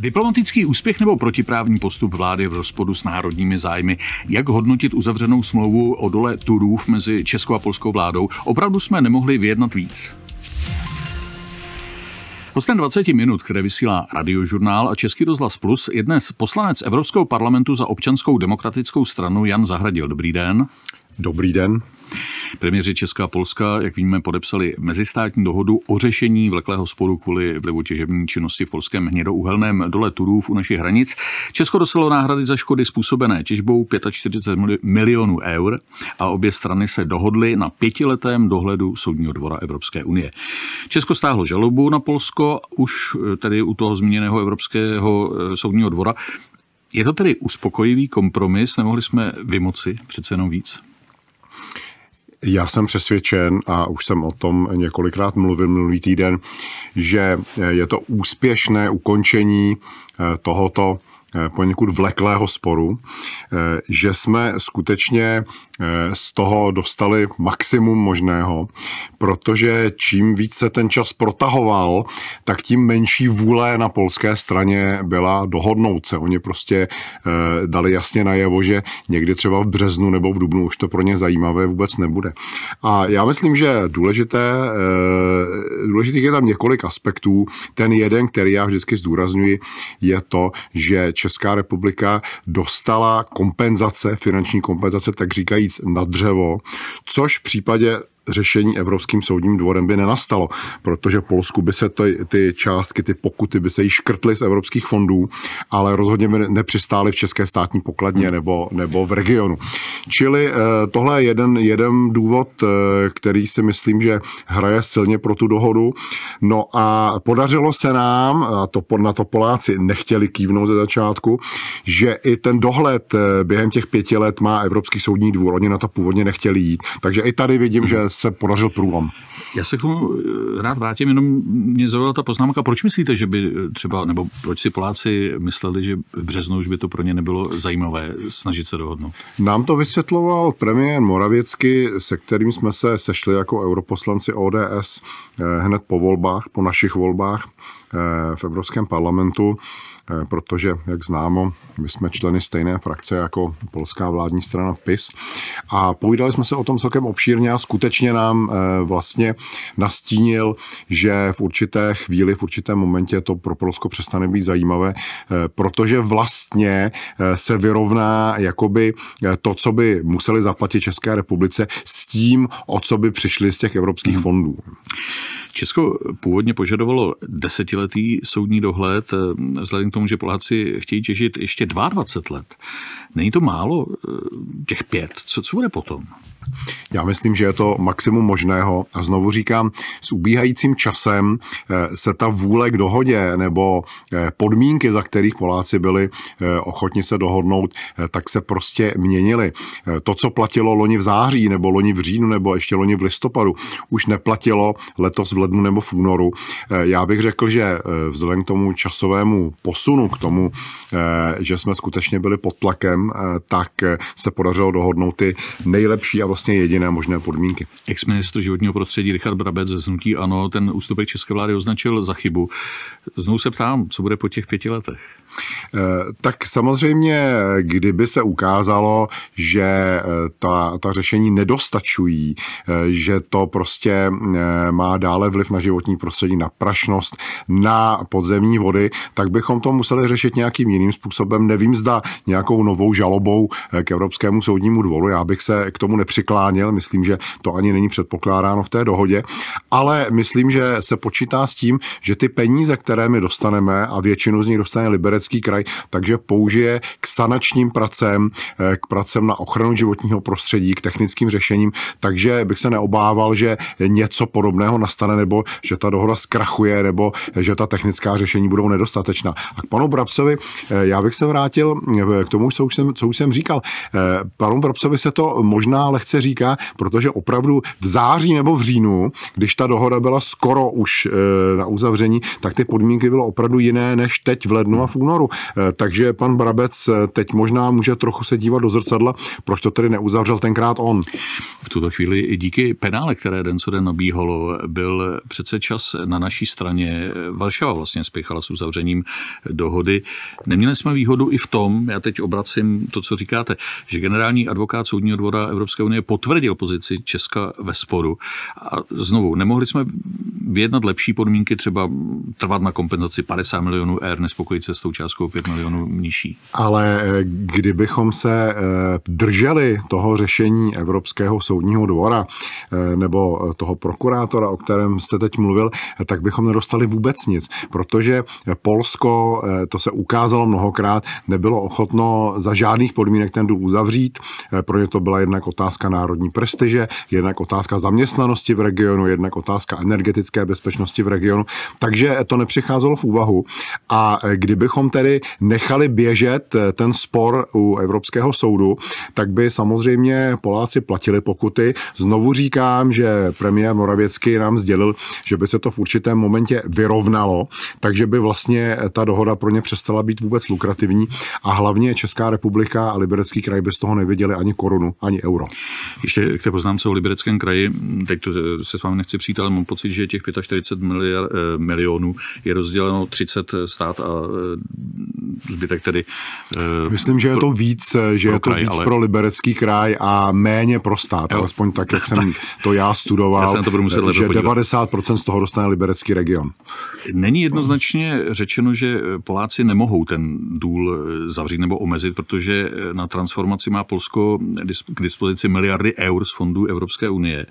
Diplomatický úspěch nebo protiprávní postup vlády v rozpodu s národními zájmy? Jak hodnotit uzavřenou smlouvu o dole Turův mezi Českou a polskou vládou? Opravdu jsme nemohli vyjednat víc. Hostem 20 minut, které vysílá radiožurnál a Český rozhlas Plus, je dnes poslanec Evropského parlamentu za občanskou demokratickou stranu Jan Zahradil. Dobrý den. Dobrý den. Premiéři Česká a Polska, jak víme, podepsali mezistátní dohodu o řešení vleklého sporu kvůli vlivu těžební činnosti v polském hnědouhelném dole Turův u našich hranic. Česko dostalo náhrady za škody způsobené těžbou 45 milionů eur a obě strany se dohodly na pětiletém dohledu Soudního dvora Evropské unie. Česko stáhlo žalobu na Polsko už eh, tedy u toho zmíněného Evropského eh, soudního dvora. Je to tedy uspokojivý kompromis, nemohli jsme vymoci přece jenom víc? Já jsem přesvědčen, a už jsem o tom několikrát mluvil minulý týden, že je to úspěšné ukončení eh, tohoto Eh, poněkud vleklého sporu, eh, že jsme skutečně eh, z toho dostali maximum možného, protože čím víc se ten čas protahoval, tak tím menší vůle na polské straně byla dohodnout se. Oni prostě dali jasně najevo, že někdy třeba v březnu nebo v dubnu už to pro ně zajímavé vůbec nebude. A já myslím, že důležité, důležitých je tam několik aspektů. Ten jeden, který já vždycky zdůrazňuji, je to, že Česká republika dostala kompenzace, finanční kompenzace, tak říkajíc na dřevo, což v případě řešení Evropským soudním dvorem by nenastalo, protože Polsku by se ty, ty částky, ty pokuty by se jí škrtly z evropských fondů, ale rozhodně by nepřistály v české státní pokladně hmm. nebo, nebo v regionu. Čili eh, tohle je jeden, jeden důvod, eh, který si myslím, že hraje silně pro tu dohodu. No a podařilo se nám, a to na to Poláci nechtěli kývnout ze začátku, že i ten dohled eh, během těch pěti let má Evropský soudní dvůr. Oni na to původně nechtěli jít. Takže i tady vidím, hmm. že se podařil průlom. Já se k tomu eh, rád vrátím, jenom mě zaujala ta poznámka. Proč myslíte, že by eh, třeba, nebo proč si Poláci mysleli, že v březnu už by to pro ně nebylo zajímavé snažit se dohodnout? Nám to vysvětloval premiér Moravěcky, se kterým jsme se sešli jako europoslanci ODS eh, hned po volbách, po našich volbách v Evropském parlamentu. Eh, protože, jak známo, my jsme členy stejné frakce jako polská vládní strana PIS a povídali jsme se o tom celkem obšírně a skutečně nám eh, vlastně nastínil, že v určité chvíli, v určitém momentě to pro Polsko přestane být zajímavé, eh, protože vlastně se vyrovná jakoby to, co by museli zaplatit České republice s tím, o co by přišli z těch evropských hmm. fondů. Česko původně požadovalo desetiletý soudní dohled, eh, vzhledem k tomu, že Poláci chtějí těžit ještě 22 let. Není to málo eh, těch pět? Co, co bude potom? Já myslím, že je to maximum možného. A znovu říkám, s ubíhajícím časem eh, se ta vůle k dohodě nebo eh, podmínky, za kterých Poláci byli eh, ochotni se dohodnout, tak se prostě měnily. To, co platilo loni v září, nebo loni v říjnu, nebo ještě loni v listopadu, už neplatilo letos v lednu nebo v únoru. Já bych řekl, že vzhledem k tomu časovému posunu, k tomu, že jsme skutečně byli pod tlakem, tak se podařilo dohodnout ty nejlepší a vlastně jediné možné podmínky. Ex-ministr životního prostředí Richard Brabec ze Znutí Ano ten ústupek české vlády označil za chybu. Znovu se ptám, co bude po těch pěti letech? Eh, tak samozřejmě, kdyby se ukázalo, že eh, ta, ta řešení nedostačují, eh, že to prostě má dále vliv na životní prostředí, na prašnost, na podzemní vody, tak bychom to museli řešit nějakým jiným způsobem. Nevím, zda nějakou novou žalobou k Evropskému soudnímu dvoru. Já bych se k tomu nepřišel přikláněl. Myslím, že to ani není předpokládáno v té dohodě, ale myslím, že se počítá s tím, že ty peníze, které my dostaneme, a většinu z nich dostane Liberecký kraj, takže použije k sanačním pracem, eh, k pracem na ochranu životního prostředí, k technickým řešením, takže bych se neobával, že něco podobného nastane, nebo že ta dohoda zkrachuje, nebo že ta technická řešení budou nedostatečná. A k panu Brabcovi, eh, já bych se vrátil eh, k tomu, co už jsem, co už jsem říkal. Panu Brabcovi se to možná lehce se říká, protože opravdu v září nebo v říjnu, když ta dohoda byla skoro už eh, na uzavření, tak ty podmínky bylo opravdu jiné než teď v lednu a v únoru. Eh, takže pan Brabec eh, teď možná může trochu se dívat do zrcadla, proč to tedy neuzavřel tenkrát on. V tuto chvíli i díky penále, které den co den nabíhalo, byl přece čas na naší straně. Varšava vlastně spěchala s uzavřením dohody. Neměli jsme výhodu i v tom, já teď obracím to, co říkáte, že generální advokát Soudního dvora Evropské unie samozřejmě potvrdil pozici Česka ve sporu. A znovu, nemohli jsme vyjednat lepší podmínky, třeba trvat na kompenzaci 50 milionů R, nespokojit se s tou částkou 5 milionů nižší. Ale eh, kdybychom se eh, drželi toho řešení Evropského soudního dvora eh, nebo toho prokurátora, o kterém jste teď mluvil, tak bychom nedostali vůbec nic, protože Polsko, to se ukázalo mnohokrát, nebylo ochotno za žádných podmínek ten důl uzavřít. Pro ně to byla jednak otázka národní prestiže, jednak otázka zaměstnanosti v regionu, jednak otázka energetické bezpečnosti v regionu. Takže to nepřicházelo v úvahu. A kdybychom tedy nechali běžet eh, ten spor u Evropského soudu, tak by samozřejmě Poláci platili pokuty. Znovu říkám, že premiér Moravěcký nám sdělil, že by se to v určitém momentě vyrovnalo, takže by vlastně eh, ta dohoda pro ně přestala být vůbec lukrativní a hlavně Česká republika a Liberecký kraj by z toho neviděli ani korunu, ani euro. Ještě k té poznámce o libereckém kraji, teď to se s vámi nechci přijít, ale mám pocit, že těch 45 miliard, eh, milionů je rozděleno 30 stát a eh, zbytek tedy. Eh, Myslím, že je to víc, že je to kraj, víc ale... pro liberecký kraj a méně pro stát, jo. alespoň tak, jak jsem to já studoval, já jsem to budu muset že 90% z toho dostane liberecký region. Není jednoznačně řečeno, že Poláci nemohou ten důl zavřít nebo omezit, protože na transformaci má Polsko k dispozici miliard miliardy eur z fondů Evropské unie.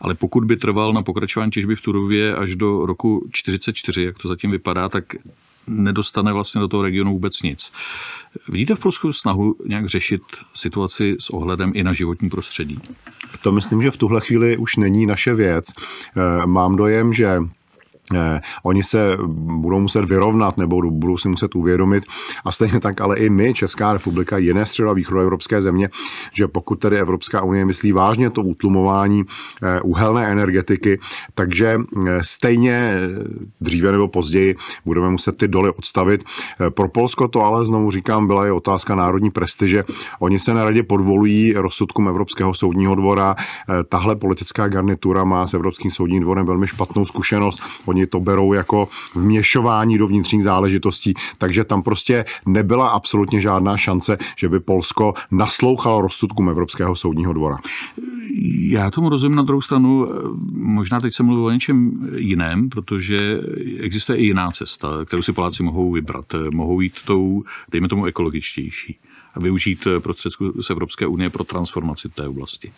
Ale pokud by trval na pokračování těžby v Turově až do roku 44, jak to zatím vypadá, tak nedostane vlastně do toho regionu vůbec nic. Vidíte v Polsku snahu nějak řešit situaci s ohledem i na životní prostředí? To myslím, že v tuhle chvíli už není naše věc. Eh, mám dojem, že Eh, oni se mm, budou muset vyrovnat nebo budou si muset uvědomit, a stejně tak ale i my, Česká republika, jiné středo- východoevropské země, že pokud tedy Evropská unie myslí vážně to utlumování eh, uhelné energetiky, takže eh, stejně dříve nebo později budeme muset ty doly odstavit. Pro Polsko to ale, znovu říkám, byla je otázka národní prestiže. Oni se na podvolují rozsudkům Evropského soudního dvora. Tahle politická garnitura má s Evropským soudním dvorem velmi špatnou zkušenost oni to berou jako vměšování do vnitřních záležitostí, takže tam prostě nebyla absolutně žádná šance, že by Polsko naslouchalo rozsudkům Evropského soudního dvora. Já tomu rozumím na druhou stranu, možná teď jsem mluvil o něčem jiném, protože existuje i jiná cesta, kterou si Poláci mohou vybrat. Mohou jít tou, dejme tomu, ekologičtější a využít prostředku z Evropské unie pro transformaci té oblasti.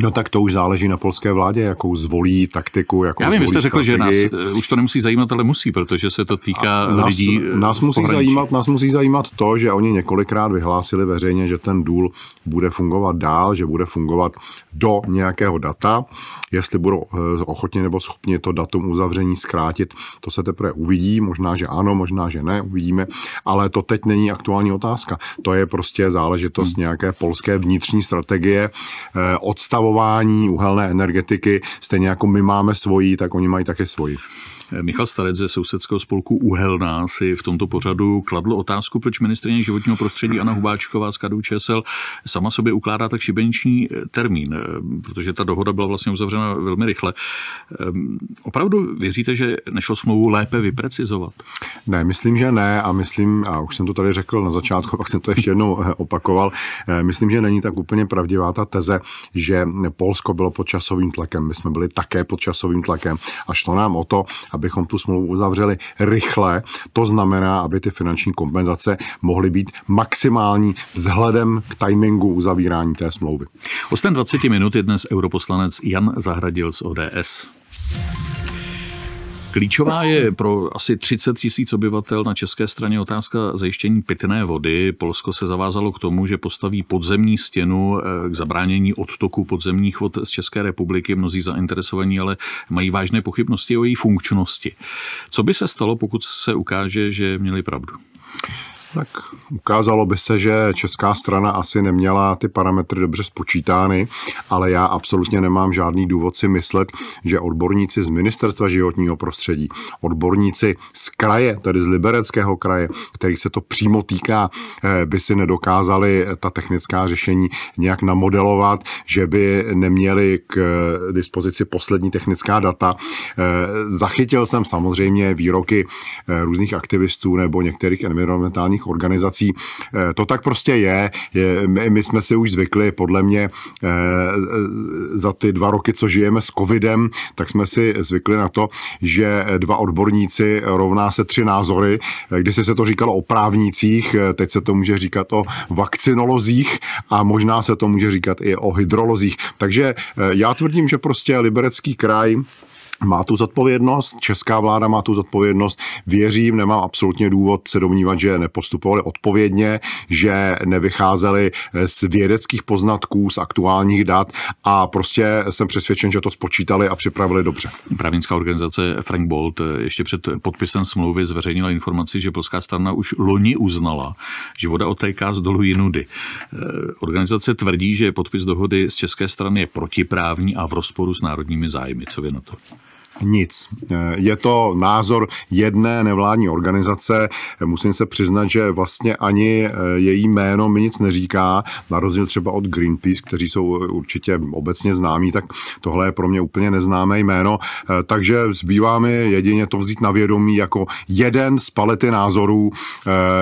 No tak to už záleží na polské vládě, jakou zvolí taktiku, jakou Já vím, vy jste řekl, strategii. že nás eh, už to nemusí zajímat, ale musí, protože se to týká nás, lidí eh, nás musí, zajímat, nás musí zajímat to, že oni několikrát vyhlásili veřejně, že ten důl bude fungovat dál, že bude fungovat do nějakého data. Jestli budou eh, ochotně nebo schopni to datum uzavření zkrátit, to se teprve uvidí. Možná, že ano, možná, že ne, uvidíme. Ale to teď není aktuální otázka. To je prostě záležitost hmm. nějaké polské vnitřní strategie od odstavování uhelné energetiky, stejně jako my máme svoji, tak oni mají také svoji. Michal Starec ze sousedského spolku Uhelná si v tomto pořadu kladl otázku, proč ministrině životního prostředí Anna Hubáčková z KDU ČSL sama sobě ukládá tak šibeniční eh, termín, eh, protože ta dohoda byla vlastně uzavřena velmi rychle. Ehm, opravdu věříte, že nešlo smlouvu lépe vyprecizovat? Ne, myslím, že ne a myslím, a už jsem to tady řekl na začátku, pak jsem to ještě jednou eh, opakoval, myslím, že není tak úplně pravdivá ta teze, že že Polsko bylo pod časovým tlakem, my jsme byli také pod časovým tlakem a šlo nám o to, abychom tu smlouvu uzavřeli rychle. To znamená, aby ty finanční kompenzace mohly být maximální vzhledem k timingu uzavírání té smlouvy. Ostatně 20 minut je dnes europoslanec Jan Zahradil z ODS. Klíčová je pro asi 30 tisíc obyvatel na české straně otázka zajištění pitné vody. Polsko se zavázalo k tomu, že postaví podzemní stěnu eh, k zabránění odtoku podzemních vod z České republiky. Mnozí zainteresovaní ale mají vážné pochybnosti o její funkčnosti. Co by se stalo, pokud se ukáže, že měli pravdu? Tak ukázalo by se, že česká strana asi neměla ty parametry dobře spočítány, ale já absolutně nemám žádný důvod si myslet, že odborníci z Ministerstva životního prostředí, odborníci z kraje, tedy z libereckého kraje, kterých se to přímo týká, eh, by si nedokázali ta technická řešení nějak namodelovat, že by neměli k eh, dispozici poslední technická data. Eh, zachytil jsem samozřejmě výroky různých aktivistů nebo některých environmentálních nevládních organizací. Eh, to tak prostě je. My jsme si už zvykli, podle mě, eh, eh, za ty dva roky, co žijeme s covidem, tak jsme si zvykli na to, že dva odborníci rovná se tři názory. Když se to říkalo o právnících, teď se to může říkat o vakcinolozích a možná se to může říkat i o hydrolozích. Takže já tvrdím, že prostě liberecký kraj má tu zodpovědnost, česká vláda má tu zodpovědnost, věřím, nemám absolutně důvod se domnívat, že nepostupovali odpovědně, že nevycházeli z vědeckých poznatků, z aktuálních dat a prostě jsem přesvědčen, že to spočítali a připravili dobře. Právnická organizace Frank Bolt ještě před podpisem smlouvy zveřejnila informaci, že polská strana už loni uznala, že voda otéká z dolu jinudy. Eh, organizace tvrdí, že podpis dohody z české strany je protiprávní a v rozporu s národními zájmy. Co vy na to? nic. Eh, je to názor jedné nevládní organizace. Musím se přiznat, že vlastně ani eh, její jméno mi nic neříká, na rozdíl třeba od Greenpeace, kteří jsou eh, určitě obecně známí, tak tohle je pro mě úplně neznámé jméno. Takže zbývá mi jedině to vzít na vědomí jako jeden z palety názorů,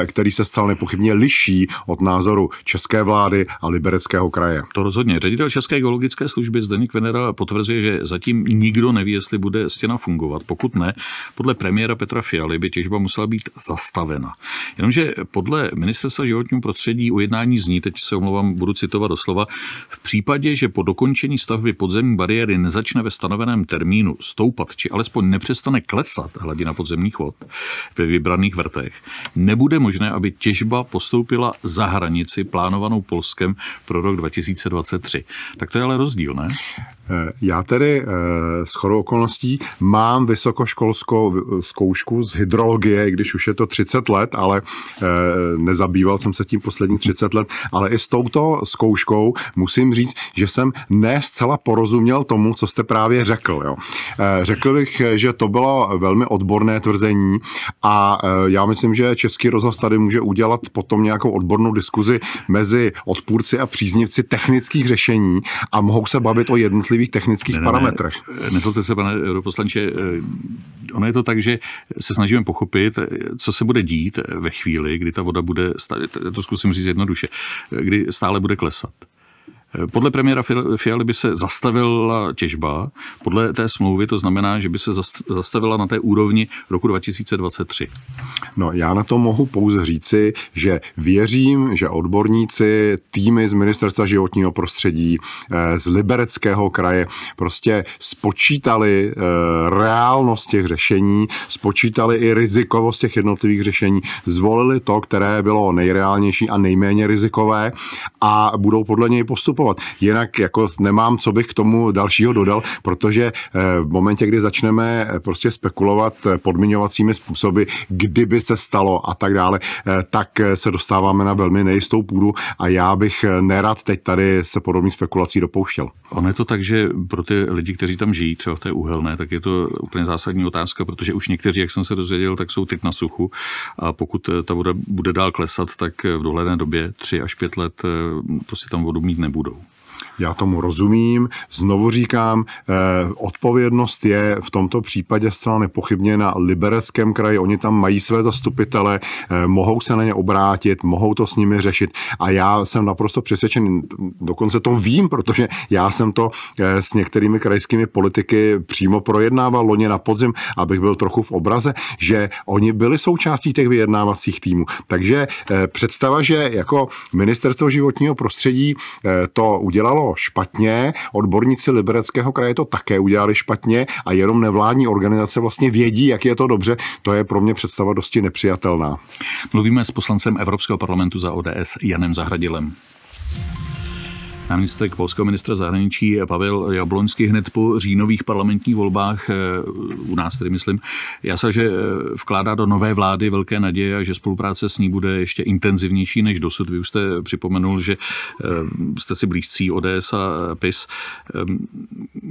který se stal nepochybně liší od názoru české vlády a libereckého kraje. To rozhodně. Ředitel České geologické služby Zdeněk Venera potvrzuje, že zatím nikdo neví, jestli bude stěna fungovat. Pokud ne, podle premiéra Petra Fialy by těžba musela být zastavena. Jenomže podle ministerstva životního prostředí ujednání zní, teď se omlouvám, budu citovat doslova, v případě, že po dokončení stavby podzemní bariéry nezačne ve stanoveném termínu stoupat, či alespoň nepřestane klesat hladina podzemních vod ve vybraných vrtech, nebude možné, aby těžba postoupila za hranici plánovanou Polskem pro rok 2023. Tak to je ale rozdíl, ne? Eh, já tedy eh, s chorou okolností Mám vysokoškolskou eh, zkoušku z hydrologie, když už je to 30 let, ale eh, nezabýval jsem se tím posledních 30 let, ale i s touto zkouškou musím říct, že jsem ne zcela porozuměl tomu, co jste právě řekl. Jo. Eh, řekl bych, že to bylo velmi odborné tvrzení a já myslím, že Český rozhlas tady může udělat potom nějakou odbornou diskuzi mezi odpůrci a příznivci technických řešení a mohou se bavit o jednotlivých technických ne, ne, parametrech. Ne, nezlobte se, pane poslanče, eh, ono je to tak, že se snažíme pochopit, co se bude dít ve chvíli, kdy ta voda bude, to zkusím říct jednoduše, kdy stále bude klesat. Podle premiéra Fialy by se zastavila těžba, podle té smlouvy to znamená, že by se zastavila na té úrovni roku 2023. No já na to mohu pouze říci, že věřím, že odborníci, týmy z Ministerstva životního prostředí, eh, z Libereckého kraje prostě spočítali eh, reálnost těch řešení, spočítali i rizikovost těch jednotlivých řešení, zvolili to, které bylo nejreálnější a nejméně rizikové a budou podle něj postupovat postupovat. Jinak jako nemám, co bych k tomu dalšího dodal, protože eh, v momentě, kdy začneme eh, prostě spekulovat eh, podmiňovacími způsoby, kdyby se stalo a tak dále, tak se dostáváme na velmi nejistou půdu a já bych nerad teď tady se podobných spekulací dopouštěl. Ono je to tak, že pro ty lidi, kteří tam žijí, třeba v té uhelné, tak je to úplně zásadní otázka, protože už někteří, jak jsem se dozvěděl, tak jsou teď na suchu a pokud ta voda bude dál klesat, tak v dohledné době 3 až 5 let prostě tam vodu mít nebudou. Já tomu rozumím. Znovu říkám, eh, odpovědnost je v tomto případě zcela nepochybně na libereckém kraji. Oni tam mají své zastupitele, eh, mohou se na ně obrátit, mohou to s nimi řešit. A já jsem naprosto přesvědčen, dokonce to vím, protože já jsem to eh, s některými krajskými politiky přímo projednával loni na podzim, abych byl trochu v obraze, že oni byli součástí těch vyjednávacích týmů. Takže eh, představa, že jako ministerstvo životního prostředí eh, to udělá dělalo špatně, odborníci libereckého kraje to také udělali špatně a jenom nevládní organizace vlastně vědí, jak je to dobře. To je pro mě představa dosti nepřijatelná. Mluvíme s poslancem Evropského parlamentu za ODS Janem Zahradilem. Náměstek polského ministra zahraničí Pavel Jablonský hned po říjnových parlamentních volbách, eh, u nás tedy myslím, jasa, že eh, vkládá do nové vlády velké naděje a že spolupráce s ní bude ještě intenzivnější než dosud. Vy už jste připomenul, že eh, jste si blízcí ODS a PIS.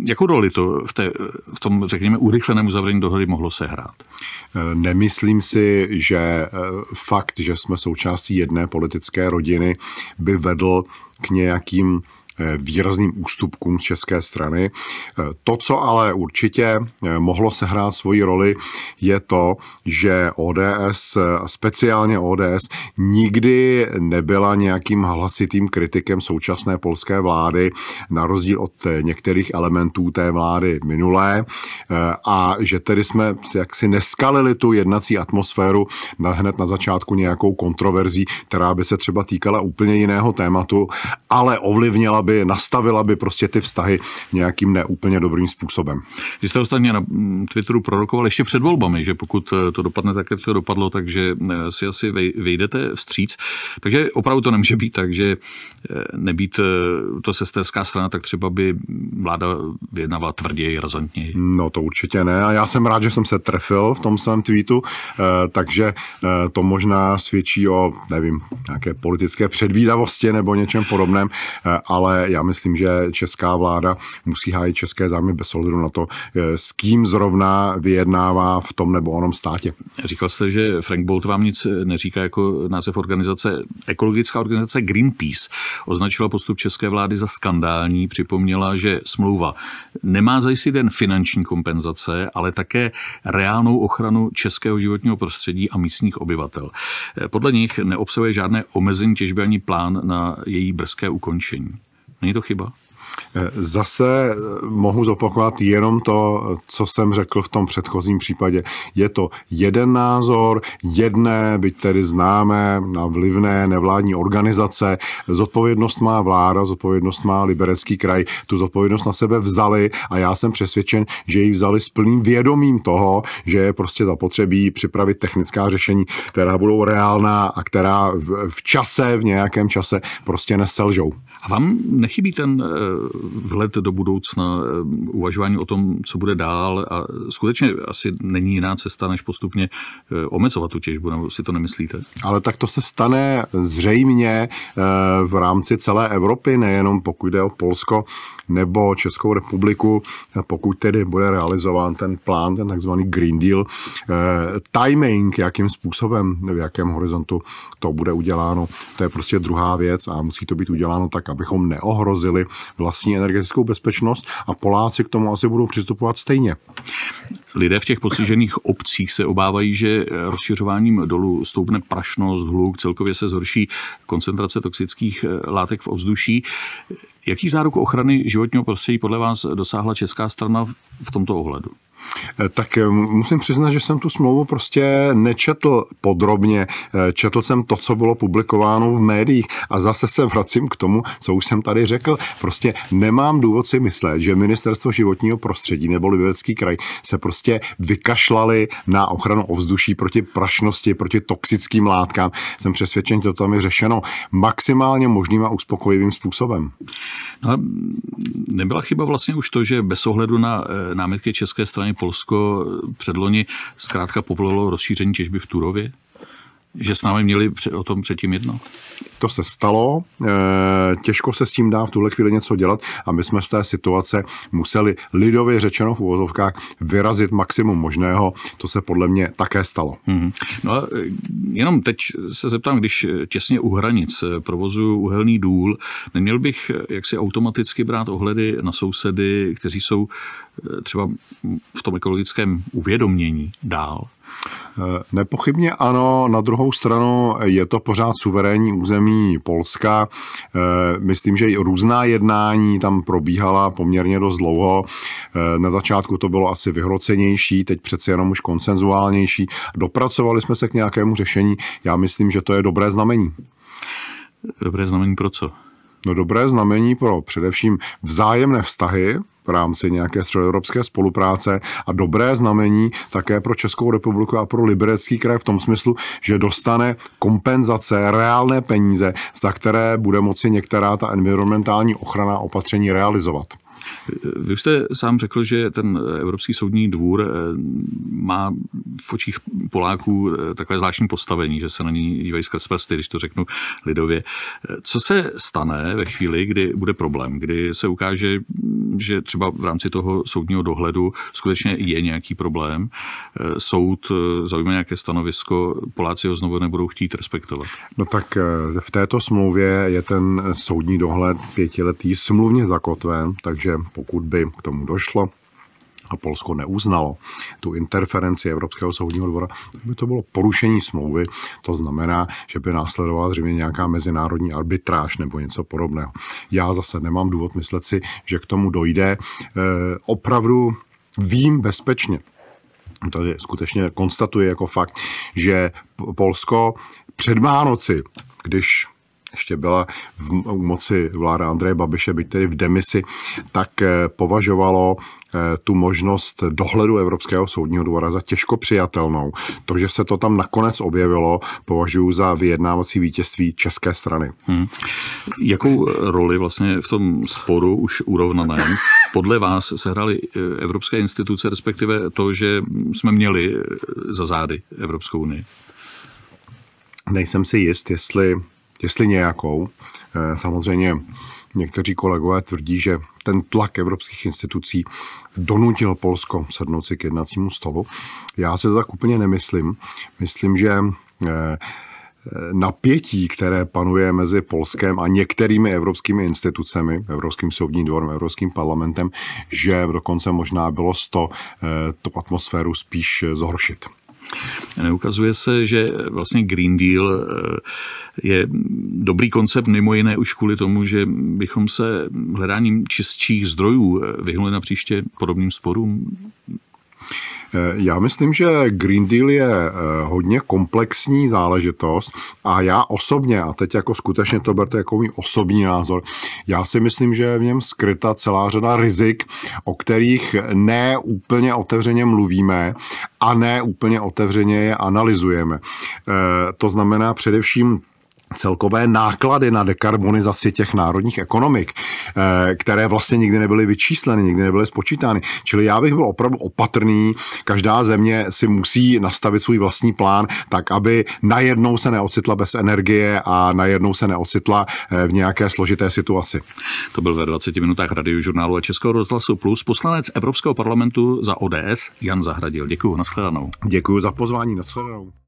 Jakou roli to v, té, v tom, řekněme, urychleném uzavření dohody mohlo sehrát? Nemyslím si, že fakt, že jsme součástí jedné politické rodiny, by vedl k niejakim E, výrazným ústupkům z české strany. E, to, co ale určitě e, mohlo sehrát svoji roli, je to, že ODS, speciálně ODS, nikdy nebyla nějakým hlasitým kritikem současné polské vlády, na rozdíl od některých elementů té vlády minulé. A že tedy jsme jaksi neskalili tu jednací atmosféru na, hned na začátku nějakou kontroverzí, která by se třeba týkala úplně jiného tématu, ale ovlivnila aby nastavila by prostě ty vztahy nějakým neúplně dobrým způsobem. Vy jste ostatně na Twitteru prorokoval ještě před volbami, že pokud eh, to dopadne tak, jak to dopadlo, takže eh, si asi vejdete vstříc. Takže opravdu to nemůže být tak, že eh, nebýt to sesterská strana, tak třeba by vláda vyjednávala tvrději, razantněji. No to určitě ne a já jsem rád, že jsem se trefil v tom svém tweetu, takže to možná svědčí o, nevím, nějaké politické předvídavosti nebo něčem podobném, ale ale já myslím, že česká vláda musí hájit české zájmy bez ohledu na to, eh, s kým zrovna vyjednává v tom nebo onom státě. Říkal jste, že Frank Bolt vám nic eh, neříká jako název organizace. Ekologická organizace Greenpeace označila postup české vlády za skandální, připomněla, že smlouva nemá zajistit jen finanční kompenzace, ale také reálnou ochranu českého životního prostředí a místních obyvatel. Eh, podle nich neobsahuje žádné omezení těžby ani plán na její brzké ukončení. Není to chyba? Zase eh, mohu zopakovat jenom to, co jsem řekl v tom předchozím případě. Je to jeden názor, jedné, byť tedy známé, na vlivné nevládní organizace. Zodpovědnost má vláda, zodpovědnost má liberecký kraj. Tu zodpovědnost na sebe vzali a já jsem přesvědčen, že ji vzali s plným vědomím toho, že je prostě zapotřebí připravit technická řešení, která budou reálná a která v čase, v nějakém čase prostě neselžou. A vám nechybí ten eh, vhled do budoucna, eh, uvažování o tom, co bude dál a skutečně asi není jiná cesta, než postupně eh, omezovat tu těžbu, nebo si to nemyslíte? Ale tak to se stane zřejmě eh, v rámci celé Evropy, nejenom pokud jde o Polsko nebo Českou republiku, pokud tedy bude realizován ten plán, ten takzvaný Green Deal. Timing, jakým způsobem, v jakém horizontu to bude uděláno, to je prostě druhá věc a musí to být uděláno tak, abychom neohrozili vlastní energetickou bezpečnost a Poláci k tomu asi budou přistupovat stejně. Lidé v těch postižených obcích se obávají, že rozšiřováním dolů stoupne prašnost, hluk, celkově se zhorší koncentrace toxických eh, látek v ovzduší. Jaký záruk ochrany životního prostředí podle vás dosáhla česká strana v tomto ohledu? Eh, tak eh, musím přiznat, že jsem tu smlouvu prostě nečetl podrobně. Eh, četl jsem to, co bylo publikováno v médiích a zase se vracím k tomu, co už jsem tady řekl. Prostě nemám důvod si myslet, že ministerstvo životního prostředí nebo Liberecký kraj se prostě vykašlali na ochranu ovzduší proti prašnosti, proti toxickým látkám. Jsem přesvědčen, že to tam je řešeno maximálně možným a uspokojivým způsobem. No, nebyla chyba vlastně už to, že bez ohledu na námitky české strany Polsko předloni zkrátka povolilo rozšíření těžby v Turově? Že s námi měli o tom předtím jednat? To se stalo, eh, těžko se s tím dá v tuhle chvíli něco dělat a my jsme z té situace museli lidově řečeno v úvozovkách vyrazit maximum možného. To se podle mě také stalo. Mm-hmm. No a eh, jenom teď se zeptám, když eh, těsně u hranic provozuju uhelný důl, neměl bych jaksi automaticky brát ohledy na sousedy, kteří jsou třeba v tom ekologickém uvědomění dál? Eh, nepochybně ano, na druhou stranu je to pořád suverénní území Polska. Eh, myslím, že i různá jednání tam probíhala poměrně dost dlouho. Eh, na začátku to bylo asi vyhrocenější, teď přece jenom už konsenzuálnější. Dopracovali jsme se k nějakému řešení. Já myslím, že to je dobré znamení. Dobré znamení pro co? No dobré znamení pro především vzájemné vztahy v rámci nějaké středoevropské spolupráce a dobré znamení také pro Českou republiku a pro liberecký kraj v tom smyslu, že dostane kompenzace, reálné peníze, za které bude moci některá ta environmentální ochrana opatření realizovat. Vy už jste sám řekl, že ten Evropský soudní dvůr eh, má v očích Poláků eh, takové zvláštní postavení, že se na ní dívají skrz prsty, když to řeknu lidově. Eh, co se stane ve chvíli, kdy bude problém, kdy se ukáže, že třeba v rámci toho soudního dohledu skutečně je nějaký problém, soud zaujme nějaké stanovisko, Poláci ho znovu nebudou chtít respektovat? No tak v této smlouvě je ten soudní dohled pětiletý smluvně zakotven, takže pokud by k tomu došlo, a Polsko neuznalo tu interferenci Evropského soudního dvora, tak by to bylo porušení smlouvy. To znamená, že by následovala zřejmě nějaká mezinárodní arbitráž nebo něco podobného. Já zase nemám důvod myslet si, že k tomu dojde. E, opravdu vím bezpečně, tady skutečně konstatuje jako fakt, že Polsko před Vánoci, když ještě byla v moci vláda Andreje Babiše, byť tedy v demisi, tak eh, považovalo eh, tu možnost dohledu Evropského soudního dvora za těžko přijatelnou. To, že se to tam nakonec objevilo, považuji za vyjednávací vítězství české strany. Hmm. Jakou roli vlastně v tom sporu už urovnaném podle vás sehrály eh, evropské instituce, respektive to, že jsme měli za zády Evropskou unii? Nejsem si jist, jestli jestli nějakou. Eh, samozřejmě někteří kolegové tvrdí, že ten tlak evropských institucí donutil Polsko sednout si k jednacímu stolu. Já se to tak úplně nemyslím. Myslím, že eh, napětí, které panuje mezi Polskem a některými evropskými institucemi, Evropským soudním dvorem, Evropským parlamentem, že dokonce možná bylo to, eh, tu atmosféru spíš zhoršit. Neukazuje se, že vlastně Green Deal eh, je dobrý koncept mimo jiné už kvůli tomu, že bychom se hledáním čistších zdrojů eh, vyhnuli na příště podobným sporům. Eh, já myslím, že Green Deal je eh, hodně komplexní záležitost a já osobně, a teď jako skutečně to berte jako můj osobní názor, já si myslím, že je v něm skryta celá řada rizik, o kterých ne úplně otevřeně mluvíme a ne úplně otevřeně je analyzujeme. Eh, to znamená především celkové náklady na dekarbonizaci těch národních ekonomik, eh, které vlastně nikdy nebyly vyčísleny, nikdy nebyly spočítány. Čili já bych byl opravdu opatrný. Každá země si musí nastavit svůj vlastní plán tak, aby najednou se neocitla bez energie a najednou se neocitla eh, v nějaké složité situaci. To byl ve 20 minutách radiožurnálu a Českého rozhlasu Plus poslanec Evropského parlamentu za ODS Jan Zahradil. Děkuji, nashledanou. Děkuji za pozvání, nashledanou.